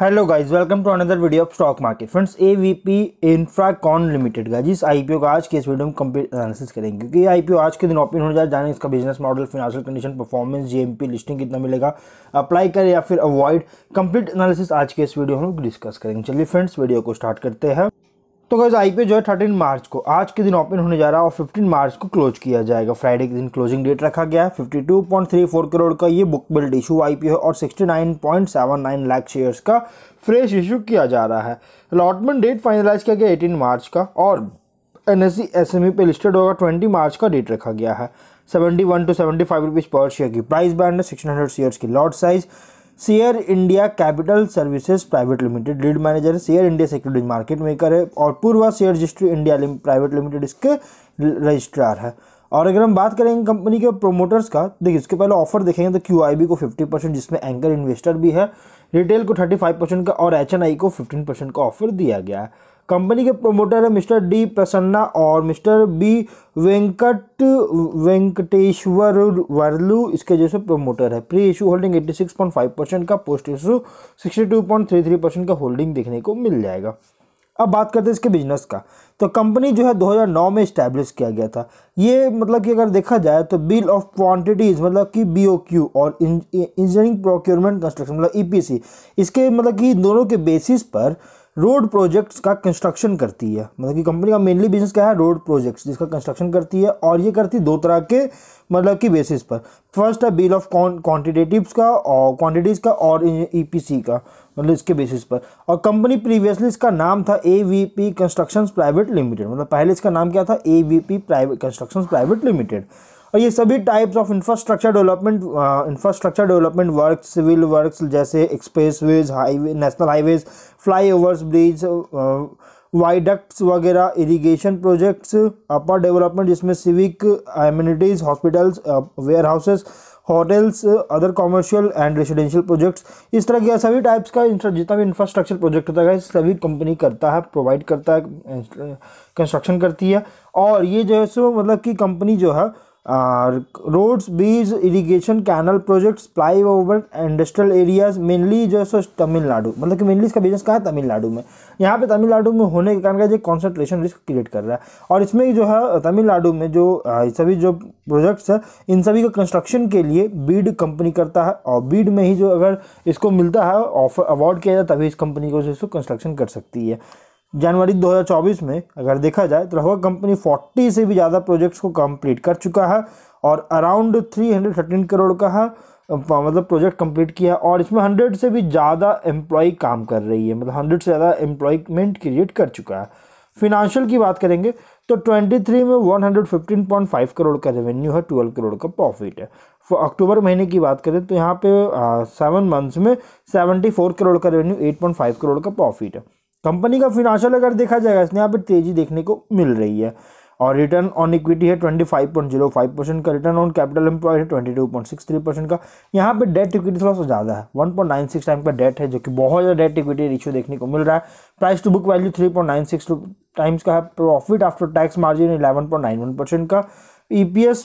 hello guys welcome to another video of stock market friends A V Infracon limited का जिस IPO का आज के इस वीडियो में एनालिसिस करेंगे क्योंकि ये आईपीओ आज के दिन ओपन होने जा जाने इसका business model financial condition performance GMP listing कितना मिलेगा अप्लाई करें या फिर अवॉइड कंप्लीट एनालिसिस आज के इस वीडियो हम डिस्कस करेंगे चलिए फ्रेंड्स वीडियो को स्टार्ट करते हैं तो गैस आई जो है थर्टीन मार्च को आज के दिन ओपन होने जा रहा है और फिफ्टीन मार्च को क्लोज किया जाएगा फ्राइडे के दिन क्लोजिंग डेट रखा गया है fifty two point three four crore का ये बुक बिल्ड इशू आई है और sixty nine point seven nine lakh shares का फ्रेश इशू किया जा रहा है अलॉटमेंट डेट फाइनलाइज किया गया एटीन मार्च का और N S C S M E पे लिस्टेड होगा ट्वेंटी मार्च का डेट रखा गया है seventy one to seventy five rupees पर शेयर की प्राइस बैंड है सिक्सटीन हंड्रेड शेयर्स की lot size share India capital services private limited lead manager share India securities market maker है और Purva share registry India private limited इसके registrar है और अगर हम बात करेंगे कंपनी के प्रोमोटर्स का देखिए इसके पहले ऑफर देखेंगे तो क्यू को फिफ्टी परसेंट जिसमें एंकर इन्वेस्टर भी है रिटेल को थर्टी फाइव परसेंट का और एच को फिफ्टीन परसेंट का ऑफर दिया गया है कंपनी के प्रोमोटर है मिस्टर डी प्रसन्ना और mister B Venkat Venkateswarlu इसके जैसे प्रोमोटर है प्री इशू होल्डिंग 86.5 परसेंट का पोस्ट इशू 62.33 परसेंट का होल्डिंग देखने को मिल जाएगा अब बात करते हैं इसके बिजनेस का तो कंपनी जो है 2009 में इस्टेब्लिश किया गया था ये मतलब कि अगर देखा जाए तो बिल ऑफ क्वांटिटीज़ मतलब कि बी ओ क्यू और इंजीनियरिंग प्रोक्योरमेंट कंस्ट्रक्शन मतलब ई पी सी इसके मतलब कि दोनों के बेसिस पर रोड प्रोजेक्ट्स का कंस्ट्रक्शन करती है मतलब कि कंपनी का मेनली बिजनेस क्या है रोड प्रोजेक्ट्स जिसका कंस्ट्रक्शन करती है और ये करती है दो तरह के मतलब कि बेसिस पर फर्स्ट है बिल ऑफ क्वान्टिटेटिव्स का और क्वान्टिटीज़ का और ईपीसी e का मतलब इसके बेसिस पर और कंपनी प्रीवियसली इसका नाम था A V P constructions private limited मतलब पहले इसका नाम क्या था A V P private construction private limited और ये सभी types of infrastructure development infrastructure development work civil work जैसे expressways highway national highways flyovers bridge viaducts वगैरह इरीगेशन प्रोजेक्ट्स अपर डेवलपमेंट जिसमें civic amenities hospitals warehouses hotels other commercial and residential projects इस तरह के सभी types का जितना भी इंफ्रास्ट्रक्चर प्रोजेक्ट होता है सभी कंपनी करता है प्रोवाइड करता है कंस्ट्रक्शन करती है और ये जो है सो मतलब कि कंपनी जो है रोड्स बीज irrigation canal projects flyover industrial areas mainly जो है सो तमिलनाडु मतलब कि मेनली इसका बिजनेस कहाँ है तमिलनाडु में यहाँ पे तमिलनाडु में होने के कारण ये कॉन्सेंट्रेशन रिस्क क्रिएट कर रहा है और इसमें जो है तमिलनाडु में जो सभी जो प्रोजेक्ट्स है इन सभी का कंस्ट्रक्शन के लिए बीड कंपनी करता है और बीड में ही जो अगर इसको मिलता है ऑफर अवार्ड किया जाए तभी इस कंपनी को जो कंस्ट्रक्शन कर सकती है जनवरी 2024 में अगर देखा जाए तो लगभग कंपनी 40 से भी ज़्यादा प्रोजेक्ट्स को कंप्लीट कर चुका है और अराउंड 313 करोड़ का है मतलब प्रोजेक्ट कंप्लीट किया और इसमें हंड्रेड से भी ज़्यादा एम्प्लॉय काम कर रही है मतलब हंड्रेड से ज़्यादा एम्प्लॉयमेंट क्रिएट कर चुका है फिनेंशियल की बात करेंगे तो 23 में 115.5 करोड़ का रेवेन्यू है 12 करोड़ का प्रॉफिट है अक्टूबर महीने की बात करें तो यहाँ पे सेवन मंथ्स में 74 करोड़ का रेवेन्यू 8.5 करोड़ का प्रॉफिट है कंपनी का फिनांशियल अगर देखा जाएगा इसने यहाँ पर तेजी देखने को मिल रही है और रिटर्न ऑन इक्विटी है twenty five point zero five percent का रिटर्न ऑन कैपिटल एम्प्लॉय है twenty two point six three percent का यहाँ पे डेट इक्विटी थोड़ा सा ज़्यादा है one point nine six time का डेट है जो कि बहुत ज़्यादा डेट इक्विटी रेशियो देखने को मिल रहा है price to book value three point nine six times का है profit after tax margin eleven point nine one percent का E P S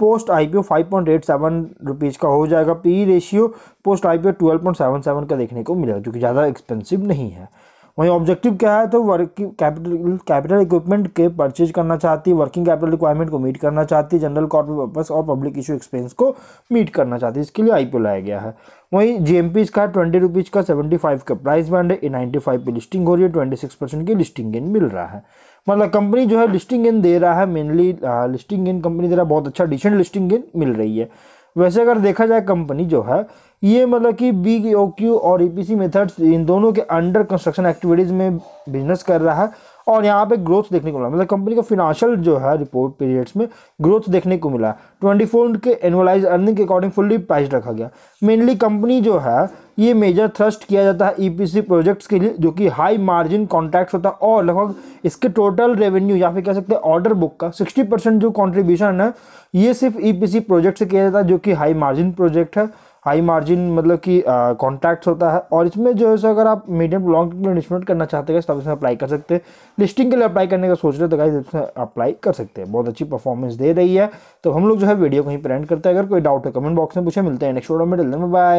post I five point eight seven rupees का हो जाएगा P ratio post I P O twelve point seven seven का देखने को मिलेगा जो कि ज़्यादा एक्सपेंसिव नहीं है वहीं ऑब्जेक्टिव क्या है तो वर्किंग कैपिटल कैपिटल इक्विपमेंट के परचेज करना चाहती है वर्किंग कैपिटल रिक्वायरमेंट को मीट करना चाहती है जनरल कॉर्पोरेट पर्पज और पब्लिक इशू एक्सपेंस को मीट करना चाहती है इसके लिए आईपीओ लाया गया है वहीं जी का ट्वेंटी रुपीज़ का सेवेंटी फाइव का प्राइस बैंड है नाइन्टी फाइव पर लिस्टिंग हो रही है ट्वेंटी सिक्स परसेंट की लिस्टिंग गेन मिल रहा है मतलब कंपनी जो है लिस्टिंग गेन दे रहा है मेनली लिस्टिंग गेन कंपनी दे रहा है बहुत अच्छा डिसेंट लिस्टिंग गेन मिल रही है वैसे अगर देखा जाए कंपनी जो है ये मतलब कि बी ओ क्यू और ई पी सी मेथड्स इन दोनों के अंडर कंस्ट्रक्शन एक्टिविटीज़ में बिजनेस कर रहा है और यहाँ पे ग्रोथ देखने को मिला मतलब कंपनी का फिनेंशियल जो है रिपोर्ट पीरियड्स में ग्रोथ देखने को मिला ट्वेंटी फोर के एनुअलाइज अर्निंग के अकॉर्डिंग फुल्ली प्राइस रखा गया मेनली कंपनी जो है ये मेजर थ्रस्ट किया जाता है ईपीसी e प्रोजेक्ट्स के लिए जो कि हाई मार्जिन कॉन्ट्रैक्ट्स होता है और लगभग इसके टोटल रेवेन्यू या फिर कह सकते हैं ऑर्डर बुक का 60 परसेंट जो कंट्रीब्यूशन है ये सिर्फ ईपीसी e प्रोजेक्ट से किया जाता है जो कि हाई मार्जिन प्रोजेक्ट है हाई मार्जिन मतलब कि कॉन्टैक्ट्स होता है और इसमें जो है सो अगर आप medium to long term investment करना चाहते हैं तब इसमें अप्लाई कर सकते हैं लिस्टिंग के लिए अप्लाई करने का सोच रहे तो गाइस इसमें अप्लाई कर सकते हैं बहुत अच्छी परफॉर्मेंस दे रही है तो हम लोग जो है वीडियो कहीं प्रेजेंट करते हैं अगर कोई डाउट है कमेंट बॉक्स में पूछे मिलते हैं नेक्स्ट वीडियो में बाय